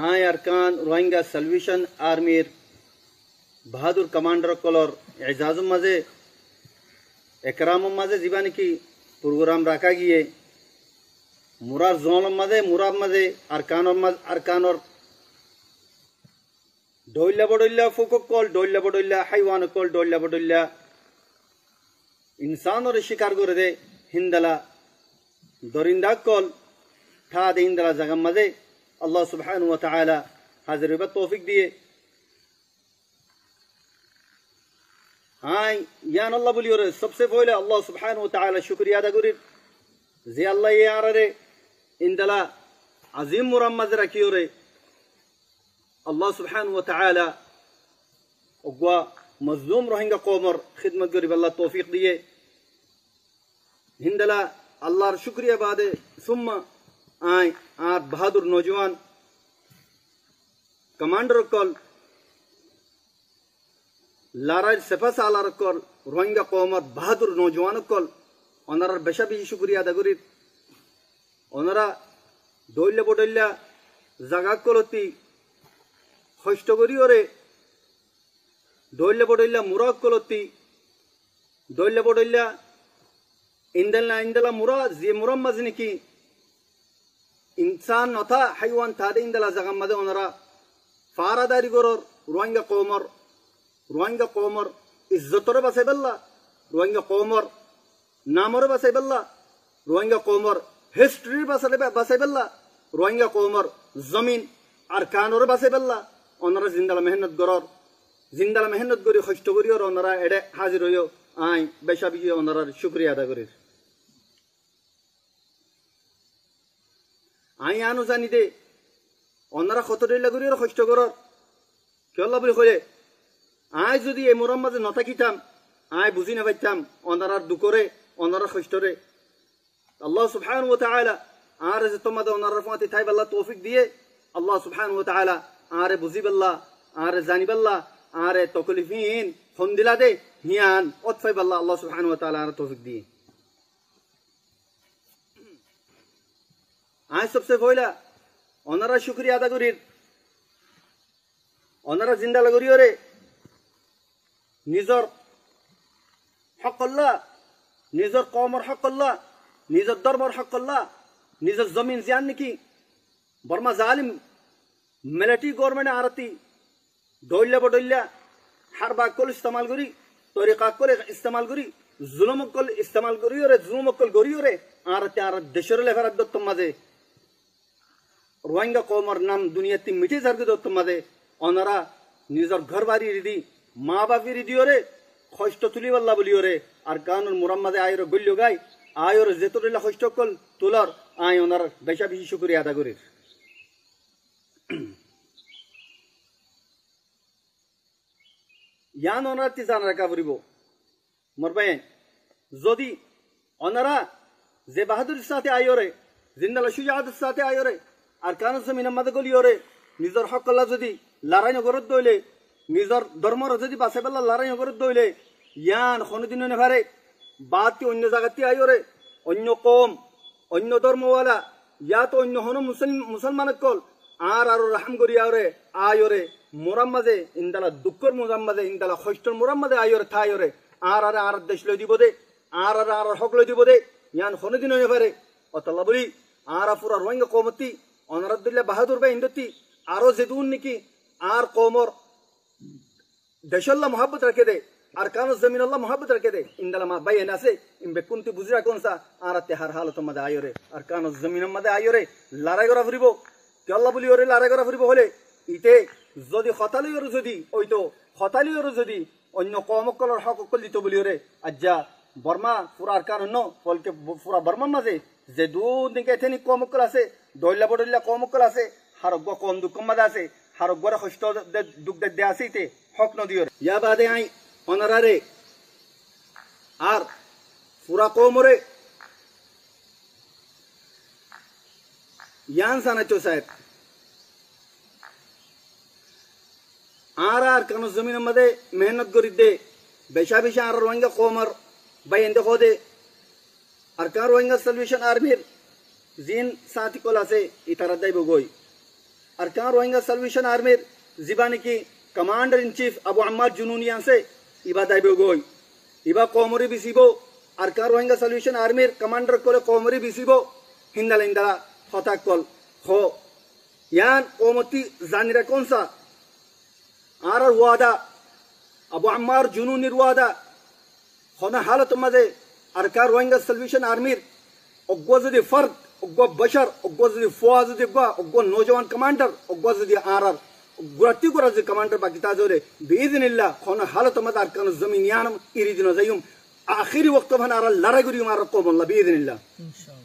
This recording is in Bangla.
আয় আরকান রোহিঙ্গা সালভেশন আর্মির বাহাদুর কমান্ডার কলর এজাজের মাঝে একরামের মাঝে যা নাকি প্রোগ্রাম রাখা গিয়ে মুরার জলের মাঝে মুরার মাঝে আরকানোর মাঝে আরকানোর ডইলা বডইলা ফুকক কল ডইলা বডইলা হাইওয়ান কল ডইলা বডইলা ইনসানরে শিকার করে দে হিন্দালা দরিন্দা কল ঠা দে হিন্দালা জাগাম মাঝে الله سبحانه وتعالى هذا ربا التوفيق دي هاي يان الله بليور سبسي فويلة الله سبحانه وتعالى شكر يادا قرير زي الله ياراري اندلا عظيم مرمز ركيوري الله سبحانه وتعالى اقوى مظلوم روحينغا قومر خدمة قريب الله التوفيق دي هندلا الله شكر يا بادي ثم आए আর বাহাদুর নজওয়ান কমান্ডর কল লারাজ সেফাসালার কল রোহিঙ্গা কহমদ বাহাদুর নজওয়ান কল ওনারার বেশা বেশি শুক্রিয়া দাগরিত করি ওনারা দৈল্যা বডল্যা জাগা কলতি হষ্ট করি ওরে দৈল্যা বডল্যা মুরা কলতি দৈল্যা বডল্যা ইন্দেলা ইন্দেলা মুরা যে মুরাম্মাজ নাকি ইনসান নথা হাইওয়ান তাদের ইন্দালা জাগাম মাদে ওনারা ফারাদারি গরর রোহিঙ্গা কমর রোহিঙ্গা কমর ইজ্জতরে বাসাই বেল্লা রোহিঙ্গা কমর নামরে বাসাই বেল্লা রোহিঙ্গা কমর হিস্ট্রির বাসাই বাসাই বেল্লা রোহিঙ্গা কমর জমিন আর কানরে বাসাই বেল্লা ওনারা জিন্দালা মেহনত গরর জিন্দালা মেহনত গরি কষ্ট করি ওনারা এডে হাজির হইও আই বেশা বিজয় ওনারার শুক্রিয়া আদা করিস আই আনো জানি দে অন্যরা খতরের লাগুরি আর কষ্ট করর কেলা বলে কয়ে আই যদি এই মোরম মাঝে নথাকিতাম আই বুঝি না পাইতাম অনারার দুকরে অনারা কষ্টরে আল্লাহ সুবহান ও তালা আরে যে তোমাদের অনারার ফাঁতে থাই বেল্লা তৌফিক দিয়ে আল্লাহ সুবহান ও তালা আরে বুঝি বেল্লা আরে জানি বেল্লা আরে তকলিফিন দিলা দে হিয়ান অতফাই বেল্লা আল্লাহ সুবহান ও তালা আর তৌফিক দিয়ে আজ সবচেয়ে পয়লা ওনারা শুক্রিয়া আদা করির ওনারা জিন্দালা করিওরে নিজর হকল্লা নিজর কমর হকল্লা নিজর ধর্মর হকল্লা নিজর জমিন জিয়ান নাকি বর্মা জালিম মিলিটারি গভর্নমেন্ট আরতি হার কল ইস্তেমাল করি কল ইস্তেমাল করি ইস্তেমাল করি ওরে ওরে আর দেশের লেফার দত্তম মাঝে রোহিঙ্গা কৌমর নাম দুনিয়াতে মিটে যার্গে দত্ত মাদে অনারা নিজের ঘর বাড়ি রিদি মা বাপি তুলি খষ্ট বলি ওরে আর কানুর মোরাম্মাদে আয়ের গল্য গাই আয়র জেতরিল্লা কষ্ট কল তোলার আয় ওনার বেশা বেশি শুকুরি আদা করির ইয়ান ওনার তি জান রাখা করিব মরবাই যদি অনারা যে বাহাদুরের সাথে আয়রে জিন্দাল সুজাহাদের সাথে আয়রে আর কান জমিনের গলি ওরে নিজের সকলা যদি লাৰাই নগৰত দইলে নিজৰ ধৰ্মৰ যদি বাসে পেলা লড়াই নগৰত দইলে ইয়ান সনুদিন নেভাৰে বাতি অন্য আই ওরে অন্য কম অন্য ধৰ্মৱালা ইয়াত অন্য হন মুসলিম মুছলমানক কল আৰ আৰু ৰাহাম আরে আয়ৰে ওরে মোরাম মাজে ইন্দালা দুঃখর মোরাম মাজে ইন্দালা শস্যৰ মোৰাম মাজে থাই ওরে আৰ আর আৰ দেশ লই দিব দে আৰ আর আৰ হক লৈ দিব দে ইয়ান সনুদিন নেভারে অতলা বুলি আৰ আফুৰা ৰোহিংগা কমতি অনারদুল্লাহ বাহাদুর ভাই ইন্দতি আরো জেদুন নাকি আর কমর দেশল্লা মহাব্বত রেখে দে আর কানুস জমিনুল্লাহ মহাব্বত রেখে দে ইন্দালা মা ভাই এনে এনাসে ইমবে কুন্তি রাখুন সা আর তে হার হালত মাদে আয়রে আর কানুস জমিন মাদে আয়রে লড়াই করা ফুরিব কেল্লা বলি ওরে লড়াই করা ফুরিব হলে ইতে যদি হতালি ওর যদি ওই তো হতালি ওর যদি অন্য কমকলর হক কলিত বলি ওরে আজ্জা বর্মা পুরা আর কারণ ফলকে পুরা বর্মার মাঝে যে দুদিনকে এথেনি কমকল আছে দৈল্য বদল্য কমকল আছে হারগ্য কম দুঃখ মাদা আছে হারগ্যর হস্ত দুঃখ দে আছে ইতে হক নদীর ইয়া বাদে আই অনারারে আর পুরা কমরে ইয়ান সানাচো সাহেব আর আর কেন জমিনের মধ্যে মেহনত করি দে বেশা বেশা আর রোহিঙ্গা কমর বাইন্দে দে আর্কা রোহিঙ্গা সলিউশন আর্মির জিন সাহতিকল আছে ইতারা দায় বগৈ আর্কা রোহিঙ্গা সলিউশন আর্মির জিবা নাকি কমান্ডার ইন চিফ আবু আম্মার জুনুনি আছে ইবা দায় বগৈ ইবা কোমরি বিসিব আর্কা রোহিঙ্গা সলিউশন আর্মির কমান্ডার কলে কোমরি বিসিব হিন্দালা ইন্দালা হতাক কল হ ইয়ান কোমতি জানিরা কনসা আর ওয়াদা আবু আম্মার জুনুনির ওয়াদা হনা হালত মাঝে আরকার রোহিঙ্গা সলিউশন আর্মির অজ্ঞ যদি ফর্দ অজ্ঞ বশার অজ্ঞ যদি ফোয়া যদি গা অজ্ঞ নৌজওয়ান কমান্ডার অজ্ঞ যদি আর আর গুরাটি গুরা যদি কমান্ডার বাকি তাজরে বেইদিনিল্লা খন হালত মত আরকান জমিন ইয়ানম ইরিদিন যাইম আখিরি ওয়াক্ত ভান আর লড়াই গুরিম আর কবল্লা বেইদিনিল্লা ইনশাআল্লাহ